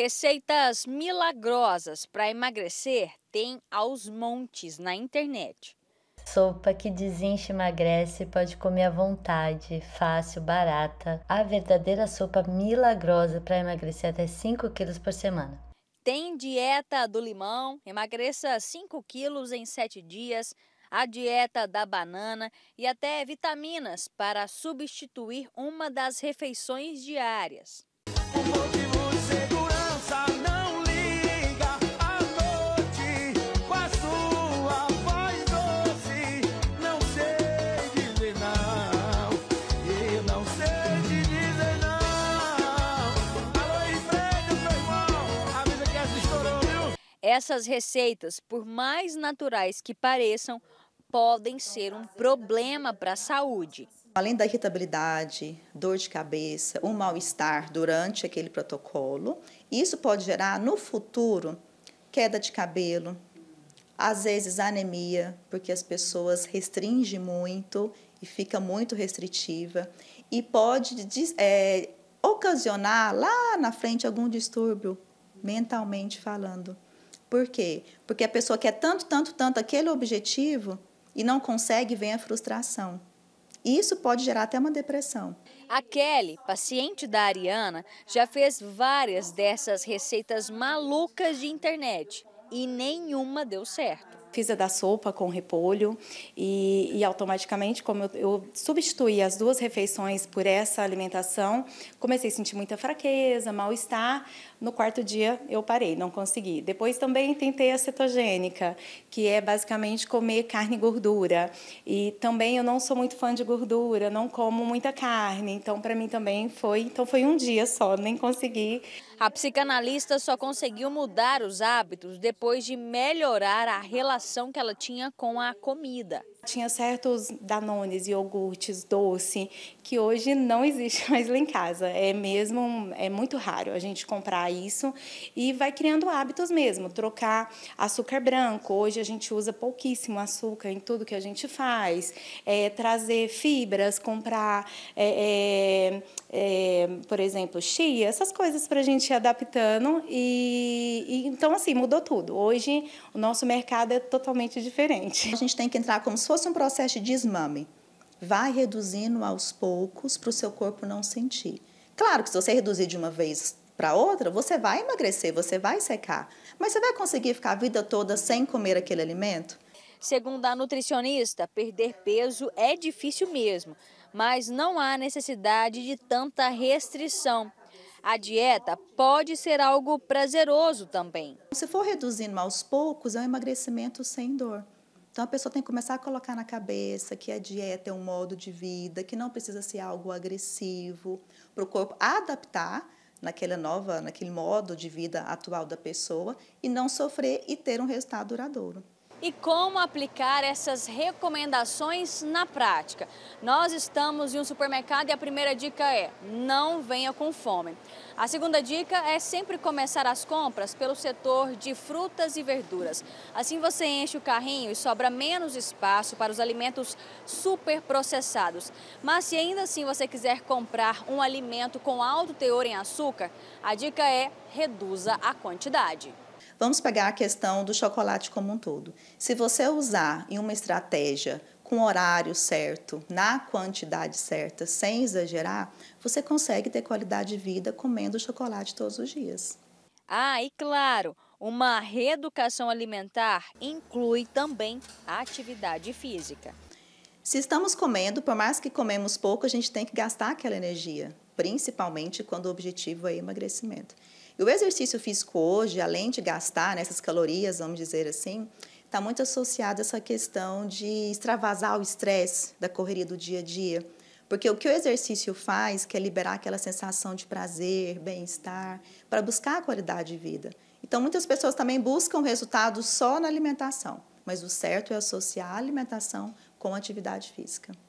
Receitas milagrosas para emagrecer tem aos montes na internet. Sopa que desinche emagrece, pode comer à vontade, fácil, barata. A verdadeira sopa milagrosa para emagrecer até 5 quilos por semana. Tem dieta do limão, emagreça 5 quilos em 7 dias. A dieta da banana e até vitaminas para substituir uma das refeições diárias. Essas receitas, por mais naturais que pareçam, podem ser um problema para a saúde. Além da irritabilidade, dor de cabeça, um mal-estar durante aquele protocolo, isso pode gerar no futuro queda de cabelo, às vezes anemia, porque as pessoas restringem muito e fica muito restritiva e pode é, ocasionar lá na frente algum distúrbio mentalmente falando. Por quê? Porque a pessoa quer tanto, tanto, tanto aquele objetivo e não consegue, vem a frustração. Isso pode gerar até uma depressão. A Kelly, paciente da Ariana, já fez várias dessas receitas malucas de internet e nenhuma deu certo da sopa com repolho e, e automaticamente, como eu, eu, substituí as duas refeições por essa alimentação, comecei a sentir muita fraqueza, mal-estar. No quarto dia eu parei, não consegui. Depois também tentei a cetogênica, que é basicamente comer carne e gordura. E também eu não sou muito fã de gordura, não como muita carne, então para mim também foi, então foi um dia só, nem consegui. A psicanalista só conseguiu mudar os hábitos depois de melhorar a relação relação que ela tinha com a comida. Tinha certos danones, iogurtes, doce, que hoje não existe mais lá em casa. É mesmo, é muito raro a gente comprar isso e vai criando hábitos mesmo, trocar açúcar branco. Hoje a gente usa pouquíssimo açúcar em tudo que a gente faz, é, trazer fibras, comprar, é, é, é por exemplo, chia, essas coisas para a gente ir adaptando. E, e, então, assim, mudou tudo. Hoje o nosso mercado é totalmente diferente. A gente tem que entrar como se fosse fosse um processo de desmame. Vai reduzindo aos poucos para o seu corpo não sentir. Claro que se você reduzir de uma vez para outra, você vai emagrecer, você vai secar. Mas você vai conseguir ficar a vida toda sem comer aquele alimento? Segundo a nutricionista, perder peso é difícil mesmo, mas não há necessidade de tanta restrição. A dieta pode ser algo prazeroso também. Se for reduzindo aos poucos, é um emagrecimento sem dor. Então a pessoa tem que começar a colocar na cabeça que a dieta é um modo de vida, que não precisa ser algo agressivo, para o corpo adaptar naquela nova, naquele modo de vida atual da pessoa e não sofrer e ter um resultado duradouro e como aplicar essas recomendações na prática. Nós estamos em um supermercado e a primeira dica é: não venha com fome. A segunda dica é sempre começar as compras pelo setor de frutas e verduras. Assim você enche o carrinho e sobra menos espaço para os alimentos super processados. Mas se ainda assim você quiser comprar um alimento com alto teor em açúcar, a dica é: reduza a quantidade. Vamos pegar a questão do chocolate como um todo. Se você usar em uma estratégia com horário certo, na quantidade certa, sem exagerar, você consegue ter qualidade de vida comendo chocolate todos os dias. Ah, e claro, uma reeducação alimentar inclui também a atividade física. Se estamos comendo, por mais que comemos pouco, a gente tem que gastar aquela energia, principalmente quando o objetivo é emagrecimento. E o exercício físico hoje, além de gastar nessas né, calorias, vamos dizer assim, está muito associado a essa questão de extravasar o estresse da correria do dia a dia. Porque o que o exercício faz que é liberar aquela sensação de prazer, bem-estar, para buscar a qualidade de vida. Então, muitas pessoas também buscam resultados só na alimentação, mas o certo é associar a alimentação com a atividade física.